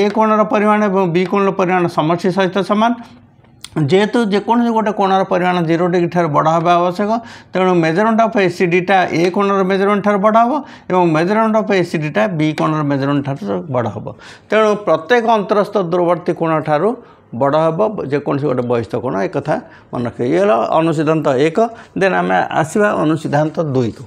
ଏ କୋଣର ପରିମାଣ ଏବଂ ବି କୋଣର ପରିମାଣ ସମଷ୍ଟି ସହିତ ସମାନ ଯେହେତୁ ଯେକୌଣସି ଗୋଟେ କୋଣର ପରିମାଣ ଜିରୋ ଡିଗ୍ରୀ ଠାରୁ ବଡ଼ ହେବା ଆବଶ୍ୟକ ତେଣୁ ମେଜରମେଣ୍ଟ ଅଫ୍ ଏସିଡ଼ିଟା ଏ କୋଣର ମେଜରମେଣ୍ଟ ଠାରୁ ବଡ଼ ହେବ ଏବଂ ମେଜରମେଣ୍ଟ ଅଫ୍ ଏସିଡ଼ିଟା ବି କୋଣର ମେଜରମେଣ୍ଟ ଠାରୁ ବଡ଼ ହେବ ତେଣୁ ପ୍ରତ୍ୟେକ ଅନ୍ତରସ୍ଥ ଦୂରବର୍ତ୍ତୀ କୋଣ ଠାରୁ ବଡ଼ ହେବ ଯେକୌଣସି ଗୋଟେ ବୟସ କ'ଣ ଏକଥା ମନେ ରଖିବେ ଇଏ ହେଲା ଅନୁସିଦ୍ଧାନ୍ତ ଏକ ଦେନ୍ ଆମେ ଆସିବା ଅନୁସିଦ୍ଧାନ୍ତ ଦୁଇକୁ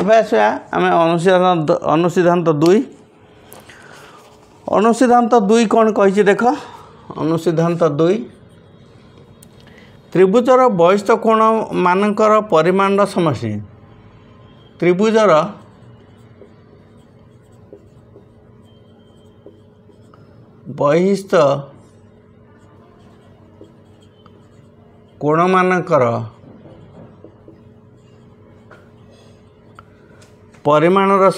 ଏବେ ଆସିବା ଆମେ ଅନୁସିଦ୍ଧାନ୍ତ ଅନୁସିଦ୍ଧାନ୍ତ ଦୁଇ ଅନୁସିଦ୍ଧାନ୍ତ ଦୁଇ କ'ଣ କହିଛି ଦେଖ ଅନୁସିଦ୍ଧାନ୍ତ ଦୁଇ त्रिभुज र वयस्थ कोण मनको परिमाण समस्या समष्टि त्रिभुज रिस्थ कोण म परिमाण र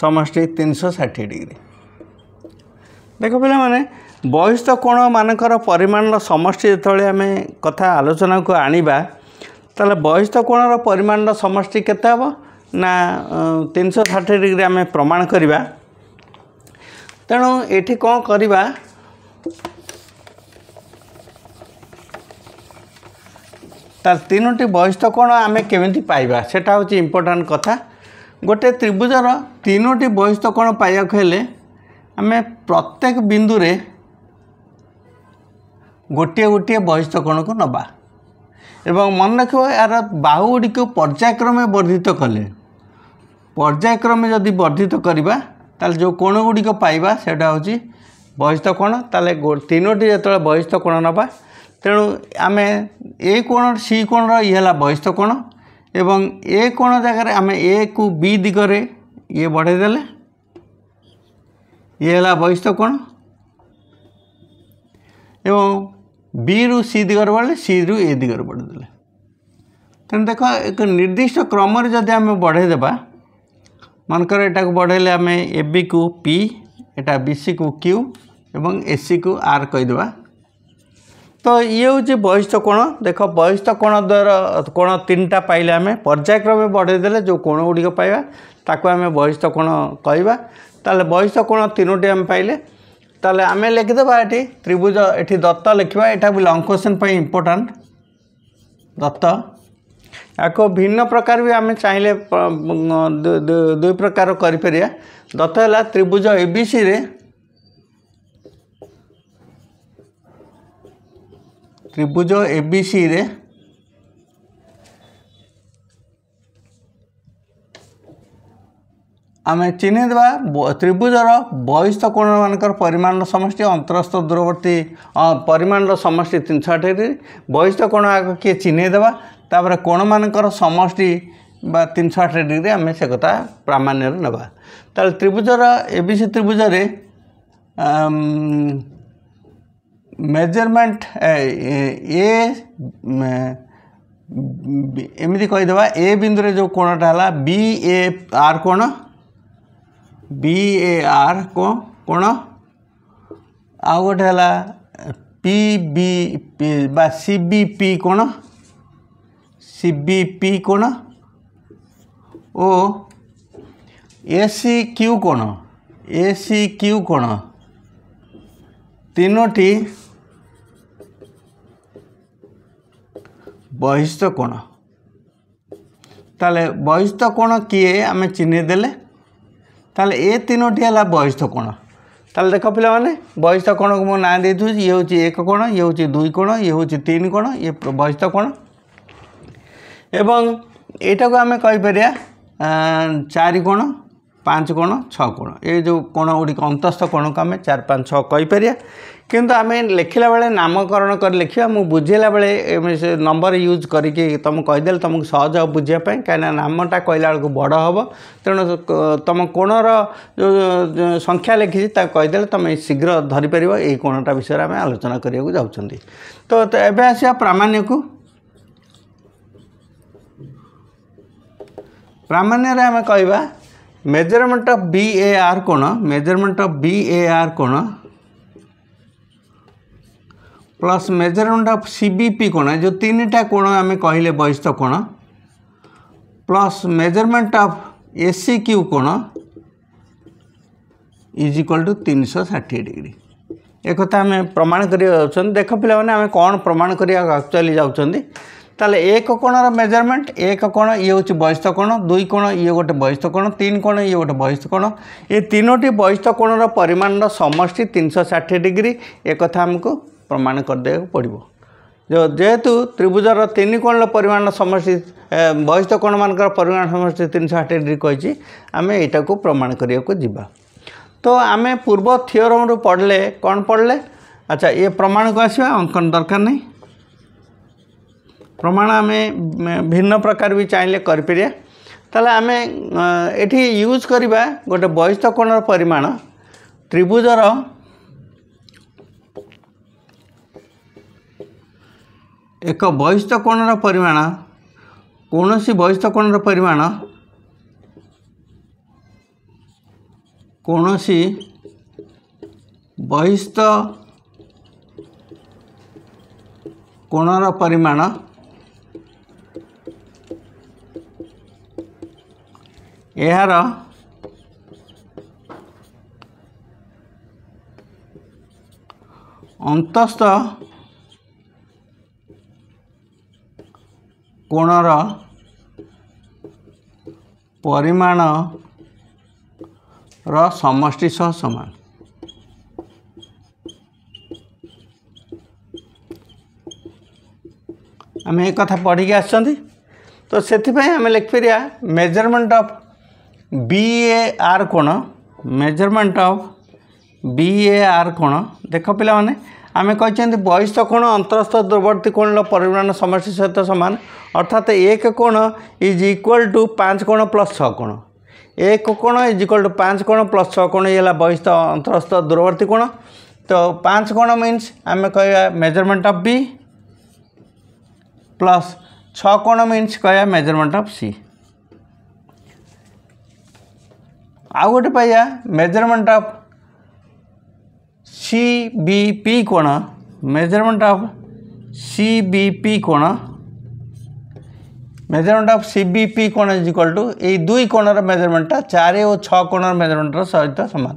ସମଷ୍ଟି ତିନିଶହ ଷାଠିଏ ଡିଗ୍ରୀ ଦେଖ ପିଲାମାନେ ବହିସ୍ତ କୋଣମାନଙ୍କର ପରିମାଣର ସମଷ୍ଟି ଯେତେବେଳେ ଆମେ କଥା ଆଲୋଚନାକୁ ଆଣିବା ତାହେଲେ ବହିସ୍ତ କୋଣର ପରିମାଣର ସମଷ୍ଟି କେତେ ହେବ ନା ତିନିଶହ ଷାଠିଏ ଡିଗ୍ରୀ ଆମେ ପ୍ରମାଣ କରିବା ତେଣୁ ଏଠି କ'ଣ କରିବା ତାର ତିନୋଟି ବହିସ୍ତ କୋଣ ଆମେ କେମିତି ପାଇବା ସେଟା ହେଉଛି ଇମ୍ପୋର୍ଟାଣ୍ଟ କଥା ଗୋଟେ ତ୍ରିଭୁଜର ତିନୋଟି ବହିସ୍ଥ କୋଣ ପାଇବାକୁ ହେଲେ ଆମେ ପ୍ରତ୍ୟେକ ବିନ୍ଦୁରେ ଗୋଟିଏ ଗୋଟିଏ ବହିସ୍ଥ କୋଣକୁ ନେବା ଏବଂ ମନେ ରଖିବ ଏହାର ବାହୁଗୁଡ଼ିକୁ ପର୍ଯ୍ୟାୟକ୍ରମେ ବର୍ଦ୍ଧିତ କଲେ ପର୍ଯ୍ୟାୟକ୍ରମେ ଯଦି ବର୍ଦ୍ଧିତ କରିବା ତାହେଲେ ଯେଉଁ କୋଣଗୁଡ଼ିକ ପାଇବା ସେଇଟା ହେଉଛି ବହିସ୍ଥ କୋଣ ତାହେଲେ ତିନୋଟି ଯେତେବେଳେ ବହିସ୍ଥ କୋଣ ନେବା ତେଣୁ ଆମେ ଏ କୋଣ ସି କୋଣର ଇଏ ହେଲା ବହିସ୍ଥ କୋଣ ଏବଂ ଏ କୋଣ ଜାଗାରେ ଆମେ ଏକୁ ବି ଦିଗରେ ଇଏ ବଢ଼େଇ ଦେଲେ ଇଏ ହେଲା ବହିସ୍ଥ କୋଣ ଏବଂ ବିରୁ ସି ଦିଗରେ ବଢ଼ିଲେ ସିରୁ ଏ ଦିଗରେ ବଢ଼େଇ ଦେଲେ ତେଣୁ ଦେଖ ଏକ ନିର୍ଦ୍ଦିଷ୍ଟ କ୍ରମରେ ଯଦି ଆମେ ବଢ଼େଇ ଦେବା ମନେକର ଏଟାକୁ ବଢ଼େଇଲେ ଆମେ ଏବିକୁ ପି ଏଟା ବିସିକୁ କ୍ୟୁ ଏବଂ ଏସିକୁ ଆର୍ କହିଦେବା তো ইয়ে হচ্ছে বহিষ্ঠ কোণ দেখ বহিষ্ঠ কোণ দ্বারা কোণ তিনটা পাইলে আমি পর্যায়ক্রমে বড়াই দেলে যে কোণগুড়ি পাইবা তাকে আমি বহিষ্ঠ কোণ কহবা তাহলে বহিষ্ঠ কোণ তিনোটি আমি পাইলে তাহলে আমি লিখিদেবা এটি ত্রিভুজ এটি দত্ত লিখবা এটা বলে অঙ্কোশন পাই ইম্পর্টাট দত্ত ইয়াকে ভিন্ন প্রকার বি আমি চাইলে দুই প্রকার করে দত্ত হল ত্রিভুজ এবিসি রে त्रिभुज ए सिएर आमे चिह्ने त्रिभुज बहिस्थ कोण म परिमाण समष्टि अंतरस्थ दूरवर्ती परिमाण र समष्टि तिन सय कोण डिग्री बयस्थ कि चिह्नदेवा कोण म समष्टि बा आठ डिग्री से कथा नबा न त्रिभुज र त्रिभुज रे मेजरमेंट ए एमती कहीदे ए बिंदु जो कोणटा है बी ए आर कोण बी ए आर को कोण आउ गोटे पी बी बा सी बी पी कोण सी बी पी कोण ओ ए सी क्यू कोण ए सी क्यू कोण तीनोटी বহিষ্ঠ কোণ তাহলে বহিষ্ঠ কোণ কিয়ে আমি চিহ্নি দেলে তাহলে এ তিনোটি হল বহিষ্ঠ কোণ তাহলে দেখ পিলামানে বহিষ্ঠ কোণকে মু না দিয়ে দেছি ইয়ে হচ্ছে এক কোণ ইয়ে হচ্ছে দুই কোণ ইয়ে হচ্ছে তিন কোণ ইয়ে বহিষ্ঠ কোণ এবং এটাকে আমি কইপারিয়া চারি কোণ ପାଞ୍ଚ କୋଣ ଛଅ କୋଣ ଏ ଯେଉଁ କୋଣ ଗୁଡ଼ିକ ଅନ୍ତସ୍ଥ କୋଣକୁ ଆମେ ଚାରି ପାଞ୍ଚ ଛଅ କହିପାରିବା କିନ୍ତୁ ଆମେ ଲେଖିଲା ବେଳେ ନାମକରଣ କରି ଲେଖିବା ମୁଁ ବୁଝେଇଲା ବେଳେ ସେ ନମ୍ବର ୟୁଜ୍ କରିକି ତୁମକୁ କହିଦେଲେ ତୁମକୁ ସହଜ ହେବ ବୁଝିବା ପାଇଁ କାହିଁକିନା ନାମଟା କହିଲା ବେଳକୁ ବଡ଼ ହେବ ତେଣୁ ତୁମ କୋଣର ଯେଉଁ ସଂଖ୍ୟା ଲେଖିଛି ତାକୁ କହିଦେଲେ ତୁମେ ଶୀଘ୍ର ଧରିପାରିବ ଏଇ କୋଣଟା ବିଷୟରେ ଆମେ ଆଲୋଚନା କରିବାକୁ ଯାଉଛନ୍ତି ତ ଏବେ ଆସିବା ପ୍ରାମାଣ୍ୟକୁ ପ୍ରାମାଣ୍ୟରେ ଆମେ କହିବା measurement of B A R कोण measurement of B A R कोण plus measurement of C B कोण जो तीन टा कोण आम कहले बहिस्थ कोण plus measurement of A Q कोण इजिक्वल टू तीन शौ षाठी डिग्री एक आम प्रमाण कर देख पे आम कौन प्रमाण कर एक्चुअली ତାହେଲେ ଏକ କୋଣର ମେଜରମେଣ୍ଟ ଏକ କୋଣ ଇଏ ହେଉଛି ବୟସ୍ଥ କୋଣ ଦୁଇ କୋଣ ଇଏ ଗୋଟେ ବୟସ୍ଥ କୋଣ ତିନି କୋଣ ଇଏ ଗୋଟେ ବୟସ୍ଥ କୋଣ ଏ ତିନୋଟି ବୟସ୍ଥ କୋଣର ପରିମାଣର ସମଷ୍ଟି ତିନିଶହ ଷାଠିଏ ଡିଗ୍ରୀ ଏକଥା ଆମକୁ ପ୍ରମାଣ କରିଦେବାକୁ ପଡ଼ିବ ଯେହେତୁ ତ୍ରିଭୁଜର ତିନି କୋଣର ପରିମାଣ ସମଷ୍ଟି ବୟସ୍ଥ କୋଣମାନଙ୍କର ପରିମାଣ ସମଷ୍ଟି ତିନିଶହ ଷାଠିଏ ଡିଗ୍ରୀ କହିଛି ଆମେ ଏଇଟାକୁ ପ୍ରମାଣ କରିବାକୁ ଯିବା ତ ଆମେ ପୂର୍ବ ଥିଓରମରୁ ପଢ଼ିଲେ କ'ଣ ପଢ଼ିଲେ ଆଚ୍ଛା ଇଏ ପ୍ରମାଣକୁ ଆସିବା ଅଙ୍କନ ଦରକାର ନାହିଁ प्रमाण आम भिन्न प्रकार भी चाहिए करें ये यूज करवा गोटे बहिस्तकोण परिमाण त्रिभुजर एक बहिस्तकोण परिमाण कौन सी बहिस्तकोण परिमाण कौन सी बहिस्त कोणर परिमाण यार अंतस्थ कोणर परिमाण समि सामान आम एक पढ़ी आस तो से आम लिखिपर measurement of B A R कोण measurement of B A R कोण देख ପିଲାମାନେ ଆମେ କହିଛନ୍ତି ବହିସ୍ଥ କୋଣ ଅନ୍ତରସ୍ଥ ଦୂରବର୍ତ୍ତୀ କୋଣର ପରିମାଣ ସମଷ୍ଟି ସହିତ ସମାନ ଅର୍ଥାତ୍ ଏକ କୋଣ ଇଜ୍ ଇକ୍ୱାଲ୍ ଟୁ ପାଞ୍ଚ କୋଣ ପ୍ଲସ୍ ଛଅ କୋଣ ଏକ କୋଣ ଇଜ୍ ଇକ୍ୱାଲ୍ ଟୁ ପାଞ୍ଚ କୋଣ ପ୍ଲସ୍ ଛଅ କୋଣ ଇଏ ହେଲା ବହିସ୍ଥ ଅନ୍ତରସ୍ଥ ଦୂରବର୍ତ୍ତୀ କୋଣ ତ ପାଞ୍ଚ କୋଣ ମିନ୍ସ ଆମେ କହିବା ମେଜରମେଣ୍ଟ ଅଫ୍ ବି ପ୍ଲସ୍ ଛଅ କୋଣ ମିନ୍ସ କହିବା ମେଜରମେଣ୍ଟ ଅଫ୍ ସି ଆଉ ଗୋଟେ ପାଇବା measurement of C B P କୋଣ measurement of C B P କୋଣ মেজারমেন্ট অফ সিবিপি কোণ ইজ ইকাল টু এই দুই কোণর মেজারমেন্টটা চারি ও ছ কোণর মেজারমেন্টর সহিত সমান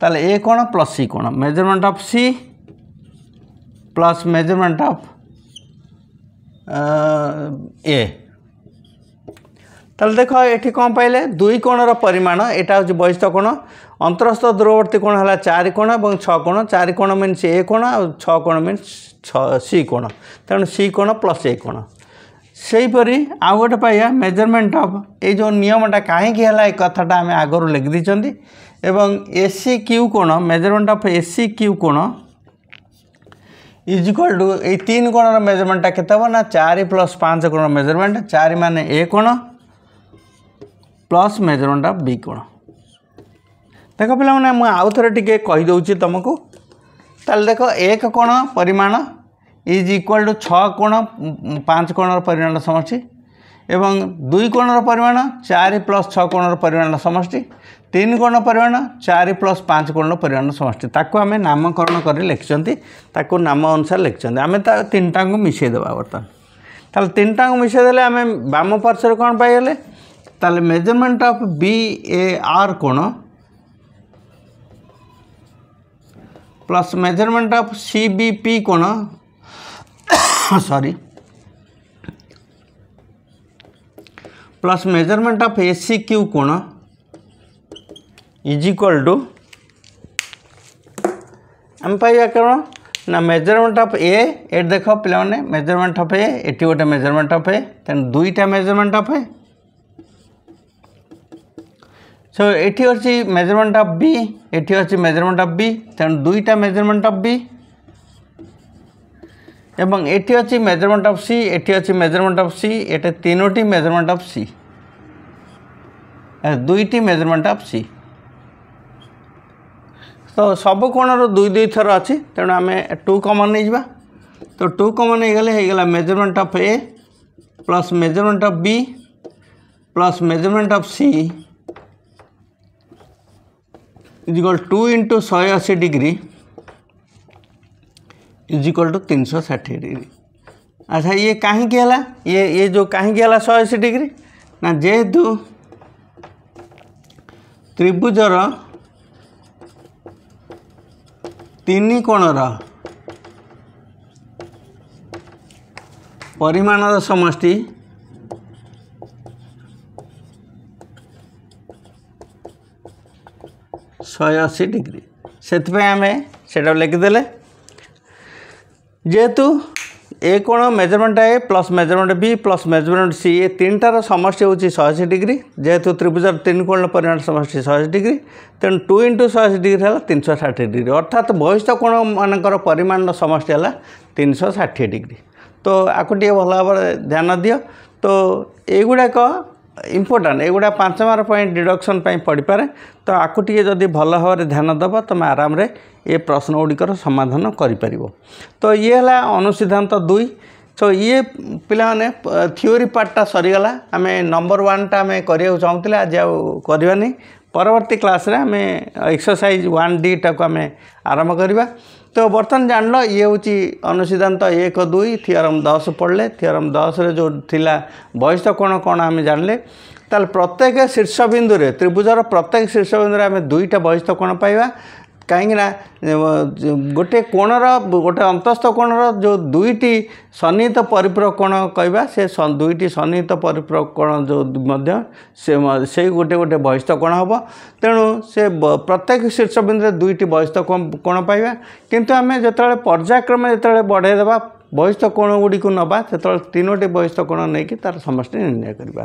তাহলে এ কোণ প্লস সি কোণ measurement of C plus measurement of A তাহলে দেখ এটি কম পাইলে দুই কোণর পরিমাণ এটা হচ্ছে বহিষ্ঠ কোণ অন্তরস্থ দূরবর্তী কোণ হল চারি কোণ এবং ছ কোণ চারি কোণ মিন্স এ কোণ আর ছ কোণ মিন্স সি কোণ তেমন সি কোণ প্লস এ কোণ সেইপরি আউ গোটে পাইয়া মেজরমেন্ট অফ এই যে নিয়মটা কাহিকি হল এই কথাটা আমি আগর লিখিদিচ্ছেন এবং এসি কিউ কোণ মেজরমেন্ট অফ এসি কিউ কোণ ইজ ইকুয়াল টু এই তিন কোণর মেজরমেন্টটা কত হব না চারি প্লস পাঁচ কোণর মেজরমেন্ট চারি মানে এ কোণ ପ୍ଲସ୍ ମେଜରମେଣ୍ଟ ଅଫ୍ ବି କୋଣ ଦେଖ ପିଲାମାନେ ମୁଁ ଆଉ ଥରେ ଟିକେ କହିଦେଉଛି ତୁମକୁ ତାହେଲେ ଦେଖ ଏକ କୋଣ ପରିମାଣ ଇଜ୍ ଇକ୍ୱାଲ୍ ଟୁ ଛଅ କୋଣ ପାଞ୍ଚ କୋଣର ପରିମାଣ ସମଷ୍ଟି ଏବଂ ଦୁଇ କୋଣର ପରିମାଣ ଚାରି ପ୍ଲସ୍ ଛଅ କୋଣର ପରିମାଣ ସମଷ୍ଟି ତିନି କୋଣ ପରିମାଣ ଚାରି ପ୍ଲସ୍ ପାଞ୍ଚ କୋଣର ପରିମାଣ ସମଷ୍ଟି ତାକୁ ଆମେ ନାମକରଣ କରି ଲେଖିଛନ୍ତି ତାକୁ ନାମ ଅନୁସାରେ ଲେଖିଛନ୍ତି ଆମେ ତା ତିନିଟାଙ୍କୁ ମିଶାଇ ଦେବା ବର୍ତ୍ତମାନ ତାହେଲେ ତିନିଟାଙ୍କୁ ମିଶାଇ ଦେଲେ ଆମେ ବାମ ପାର୍ଶ୍ୱରେ କ'ଣ ପାଇଗଲେ তাহলে measurement of B A R কোণ plus measurement of C B P কোণ sorry plus measurement of A C Q कोण इज इक्वाल टू आम पाइबा कौन ना मेजरमेंट ऑफ ए एट देख पे मेजरमेंट ऑफ ए एटी गोटे मेजरमेंट ऑफ ए तेनाली दुईटा मेजरमेंट ऑफ ए সো এটি হচ্ছে মেজরমেন্ট অফ বি এটি হচ্ছে মেজরমেন্ট অফ বি তেমন দুইটা মেজরমেন্ট অফ বি এবং এটি হচ্ছে মেজরমেন্ট অফ সি এটি হচ্ছে মেজরমেন্ট অফ সি এটা তিনোটি মেজরমেন্ট অফ সি দুইটি মেজরমেন্ট অফ সি তো সবু কোণর দুই দুই থর আছে তেমন আমি টু কমন নিয়ে যা তো টু কমন হয়ে গেলে হয়ে গেল measurement of A plus measurement of B plus measurement of C is equal to into शहे अशी डिग्री इजिकल टू तीन सौ षाठी डिग्री अच्छा ये कहीं है ये ये जो कहीं शहे अशी डिग्री ना जेहेतु त्रिभुजर तीन कोणर परिमाणर समष्टि ଶହେ ଅଶୀ ଡିଗ୍ରୀ ସେଥିପାଇଁ ଆମେ ସେଇଟାକୁ ଲେଖିଦେଲେ ଯେହେତୁ ଏ କୋଣ measurement A plus measurement B plus measurement C ଏ ତିନିଟାର ସମଷ୍ଟି ହେଉଛି ଶହେ ଅଶୀ ଡିଗ୍ରୀ ଯେହେତୁ ତ୍ରିଭୁଜର ତିନି କୋଣର ପରିମାଣ ସମଷ୍ଟି ଶହେ ଅଶୀ ଡିଗ୍ରୀ ତେଣୁ ଟୁ ଇଣ୍ଟୁ ଶହେ ଅଶୀ ଡିଗ୍ରୀ ହେଲା ତିନିଶହ ଷାଠିଏ ଡିଗ୍ରୀ ଅର୍ଥାତ୍ ବହିଷ୍ଠ କୋଣମାନଙ୍କର ପରିମାଣର ସମଷ୍ଟି ହେଲା ତିନିଶହ ଷାଠିଏ ଡିଗ୍ରୀ ତ ଆକୁ ଟିକେ ଭଲ ଭାବରେ ଧ୍ୟାନ ଦିଅ ତ ଏଇଗୁଡ଼ାକ ଇମ୍ପୋର୍ଟାଣ୍ଟ ଏଗୁଡ଼ା ପାଞ୍ଚ ମାର୍କ ପାଇଁ ଡିଡକ୍ସନ୍ ପାଇଁ ପଡ଼ିପାରେ ତ ଆକୁ ଟିକିଏ ଯଦି ଭଲ ଭାବରେ ଧ୍ୟାନ ଦେବ ତୁମେ ଆରାମରେ ଏ ପ୍ରଶ୍ନ ଗୁଡ଼ିକର ସମାଧାନ କରିପାରିବ ତ ଇଏ ହେଲା ଅନୁସିଦ୍ଧାନ୍ତ ଦୁଇ ତ ଇଏ ପିଲାମାନେ ଥିଓରୀ ପାର୍ଟଟା ସରିଗଲା ଆମେ ନମ୍ବର ୱାନ୍ଟା ଆମେ କରିବାକୁ ଚାହୁଁଥିଲେ ଆଜି ଆଉ କରିବାନି ପରବର୍ତ୍ତୀ କ୍ଲାସ୍ରେ ଆମେ ଏକ୍ସରସାଇଜ୍ ୱାନ୍ ଡିଟାକୁ ଆମେ ଆରମ୍ଭ କରିବା ତ ବର୍ତ୍ତମାନ ଜାଣିଲ ଇଏ ହେଉଛି ଅନୁସିଦ୍ଧାନ୍ତ ଏକ ଦୁଇ ଥିଅରମ୍ ଦଶ ପଢ଼ିଲେ ଥିଅରମ୍ ଦଶରେ ଯେଉଁ ଥିଲା ବୟସ କ'ଣ କ'ଣ ଆମେ ଜାଣିଲେ ତାହେଲେ ପ୍ରତ୍ୟେକ ଶୀର୍ଷ ବିନ୍ଦୁରେ ତ୍ରିଭୁଜର ପ୍ରତ୍ୟେକ ଶୀର୍ଷ ବିନ୍ଦୁରେ ଆମେ ଦୁଇଟା ବୟସ କ'ଣ ପାଇବା କାହିଁକିନା ଗୋଟେ କୋଣର ଗୋଟେ ଅନ୍ତସ୍ଥ କୋଣର ଯେଉଁ ଦୁଇଟି ସନ୍ନିହିତ ପରିପୂରକ କୋଣ କହିବା ସେ ଦୁଇଟି ସନ୍ନିହିତ ପରିପୂରକ କୋଣ ଯେଉଁ ମଧ୍ୟ ସେ ସେଇ ଗୋଟେ ଗୋଟେ ବହିସ୍ଥ କୋଣ ହେବ ତେଣୁ ସେ ପ୍ରତ୍ୟେକ ଶୀର୍ଷବିନ୍ଦୁରେ ଦୁଇଟି ବହିସ୍ଥ କୋଣ ପାଇବା କିନ୍ତୁ ଆମେ ଯେତେବେଳେ ପର୍ଯ୍ୟାୟକ୍ରମେ ଯେତେବେଳେ ବଢ଼େଇ ଦେବା ବହିସ୍ଥ କୋଣଗୁଡ଼ିକୁ ନେବା ସେତେବେଳେ ତିନୋଟି ବହିସ୍ଥ କୋଣ ନେଇକି ତା'ର ସମଷ୍ଟି ନିର୍ଣ୍ଣୟ କରିବା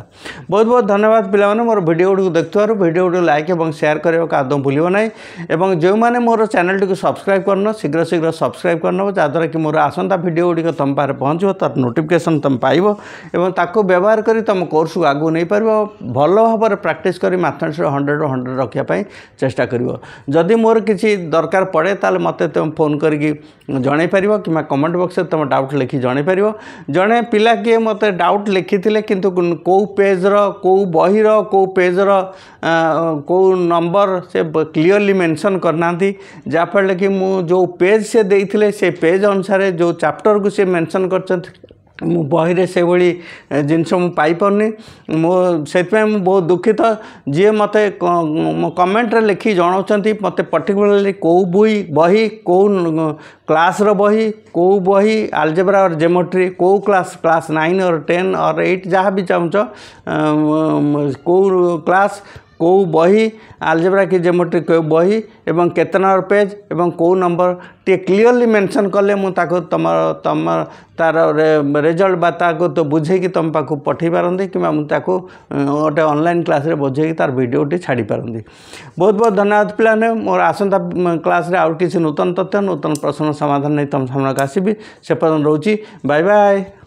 ବହୁତ ବହୁତ ଧନ୍ୟବାଦ ପିଲାମାନେ ମୋର ଭିଡ଼ିଓ ଗୁଡ଼ିକୁ ଦେଖୁଥିବାରୁ ଭିଡ଼ିଓ ଗୁଡ଼ିକୁ ଲାଇକ୍ ଏବଂ ସେୟାର କରିବାକୁ ଆଦୌ ଭୁଲିବ ନାହିଁ ଏବଂ ଯେଉଁମାନେ ମୋର ଚ୍ୟାନେଲ୍ଟିକୁ ସବସ୍କ୍ରାଇବ୍ କରିନ ଶୀଘ୍ର ଶୀଘ୍ର ସବସ୍କ୍ରାଇବ୍ କରିନେବ ଯାହାଦ୍ୱାରା କି ମୋର ଆସନ୍ତା ଭିଡ଼ିଓ ଗୁଡ଼ିକ ତୁମ ପାଖରେ ପହଞ୍ଚିବ ତା'ର ନୋଟିଫିକେସନ୍ ତୁମେ ପାଇବ ଏବଂ ତାକୁ ବ୍ୟବହାର କରି ତୁମ କୋର୍ସକୁ ଆଗକୁ ନେଇପାରିବ ଭଲ ଭାବରେ ପ୍ରାକ୍ଟିସ୍ କରି ମ୍ୟାଥମେଟିକ୍ସରେ ହଣ୍ଡ୍ରେଡ଼ରୁ ହଣ୍ଡ୍ରେଡ଼ ରଖିବା ପାଇଁ ଚେଷ୍ଟା କରିବ ଯଦି ମୋର କିଛି ଦରକାର ପଡ଼େ ତାହେଲେ ମୋତେ ତୁମେ ଫୋନ୍ କରିକି ଜଣାଇପାରିବ କିମ୍ବା କମେଣ୍ଟ ବକ୍ସରେ ତୁମ डाउट लिखि जनाइपर जड़े पिला किए मत डाउट लिखिले कि कौ पेज्र कौ बहर कौ पेज्र कौ नंबर से क्लीअरली मेनसन करना जहाँफल कि मुझे जो पेज से देते से पेज अनुसार जो चैप्टर को सी मेनसन कर ମୁଁ ବହିରେ ସେଭଳି ଜିନିଷ ମୁଁ ପାଇପାରୁନି ମୋ ସେଥିପାଇଁ ମୁଁ ବହୁତ ଦୁଃଖିତ ଯିଏ ମୋତେ କମେଣ୍ଟରେ ଲେଖି ଜଣାଉଛନ୍ତି ମୋତେ ପର୍ଟିକୁଲାରଲି କେଉଁ ବହି ବହି କେଉଁ କ୍ଲାସ୍ର ବହି କେଉଁ ବହି ଆଲଜେବ୍ରା ଅର୍ ଜେମେଟ୍ରି କେଉଁ class class nine or ten or eight ଯାହା ବି ଚାହୁଁଛ କେଉଁ କ୍ଲାସ୍ କେଉଁ ବହି ଆଲଜେବ୍ରା କି ଜେମେଟ୍ରି କେଉଁ ବହି ଏବଂ କେତେ ନମ୍ବର ପେଜ୍ ଏବଂ କେଉଁ ନମ୍ବର ଟିକେ କ୍ଲିଅରଲି ମେନସନ୍ କଲେ ମୁଁ ତାକୁ ତୁମର ତୁମ ତା'ର ରେଜଲ୍ଟ ବା ତାକୁ ତ ବୁଝେଇକି ତୁମ ପାଖକୁ ପଠେଇ ପାରନ୍ତି କିମ୍ବା ମୁଁ ତାକୁ ଗୋଟେ ଅନଲାଇନ୍ କ୍ଲାସ୍ରେ ବୁଝେଇକି ତା'ର ଭିଡ଼ିଓଟି ଛାଡ଼ି ପାରନ୍ତି ବହୁତ ବହୁତ ଧନ୍ୟବାଦ ପିଲାମାନେ ମୋର ଆସନ୍ତା କ୍ଲାସ୍ରେ ଆଉ କିଛି ନୂତନ ତଥ୍ୟ ନୂତନ ପ୍ରଶ୍ନ ସମାଧାନ ନେଇ ତୁମ ସାମ୍ନାକୁ ଆସିବି ସେ ପର୍ଯ୍ୟନ୍ତ ରହୁଛି ବାଇ ବାଏ